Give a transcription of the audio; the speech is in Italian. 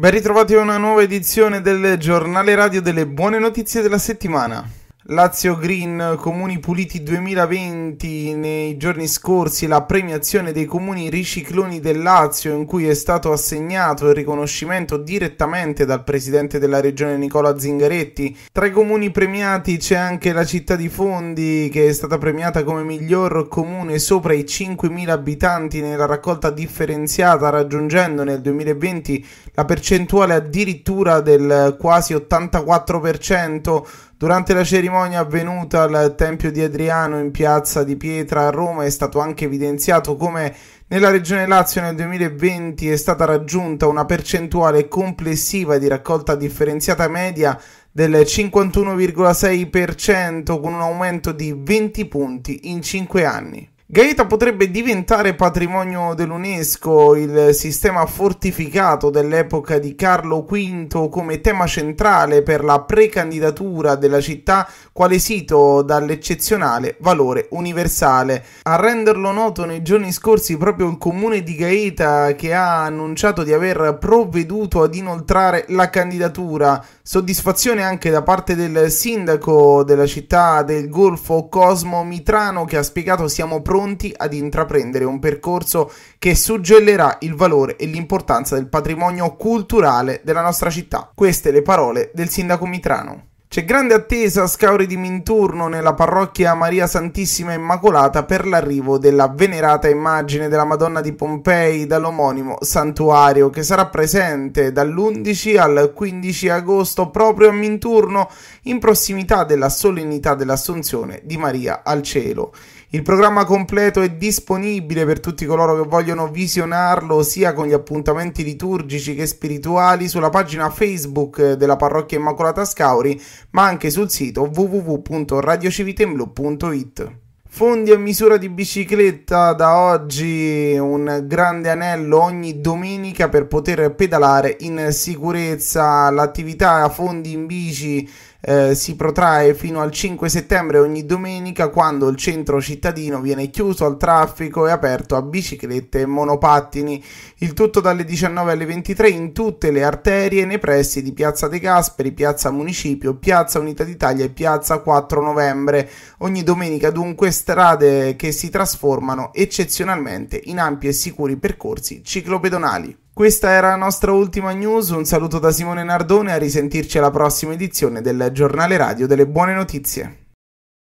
Ben ritrovati a una nuova edizione del giornale radio delle buone notizie della settimana. Lazio Green Comuni Puliti 2020 nei giorni scorsi la premiazione dei comuni ricicloni del Lazio in cui è stato assegnato il riconoscimento direttamente dal presidente della regione Nicola Zingaretti. Tra i comuni premiati c'è anche la città di Fondi che è stata premiata come miglior comune sopra i 5.000 abitanti nella raccolta differenziata raggiungendo nel 2020 la percentuale addirittura del quasi 84% durante la cerimonia cerimonia avvenuta al Tempio di Adriano in Piazza di Pietra a Roma è stato anche evidenziato come nella Regione Lazio nel 2020 è stata raggiunta una percentuale complessiva di raccolta differenziata media del 51,6% con un aumento di 20 punti in 5 anni. Gaeta potrebbe diventare patrimonio dell'UNESCO, il sistema fortificato dell'epoca di Carlo V come tema centrale per la precandidatura della città quale sito dall'eccezionale valore universale. A renderlo noto nei giorni scorsi proprio il comune di Gaeta che ha annunciato di aver provveduto ad inoltrare la candidatura. Soddisfazione anche da parte del sindaco della città del Golfo Cosmo Mitrano che ha spiegato siamo pronti pronti ad intraprendere un percorso che suggellerà il valore e l'importanza del patrimonio culturale della nostra città. Queste le parole del sindaco Mitrano. C'è grande attesa a Scauri di Minturno nella parrocchia Maria Santissima Immacolata per l'arrivo della venerata immagine della Madonna di Pompei dall'omonimo santuario che sarà presente dall'11 al 15 agosto proprio a Minturno in prossimità della solennità dell'Assunzione di Maria al cielo. Il programma completo è disponibile per tutti coloro che vogliono visionarlo sia con gli appuntamenti liturgici che spirituali sulla pagina Facebook della Parrocchia Immacolata Scauri, ma anche sul sito www.radiocivitemlu.it. Fondi a misura di bicicletta, da oggi un grande anello ogni domenica per poter pedalare in sicurezza. L'attività a fondi in bici eh, si protrae fino al 5 settembre ogni domenica quando il centro cittadino viene chiuso al traffico e aperto a biciclette e monopattini. Il tutto dalle 19 alle 23 in tutte le arterie nei pressi di Piazza De Gasperi, Piazza Municipio, Piazza Unità d'Italia e Piazza 4 Novembre. Ogni domenica dunque strade che si trasformano eccezionalmente in ampi e sicuri percorsi ciclopedonali. Questa era la nostra ultima news, un saluto da Simone Nardone, a risentirci alla prossima edizione del giornale radio delle buone notizie.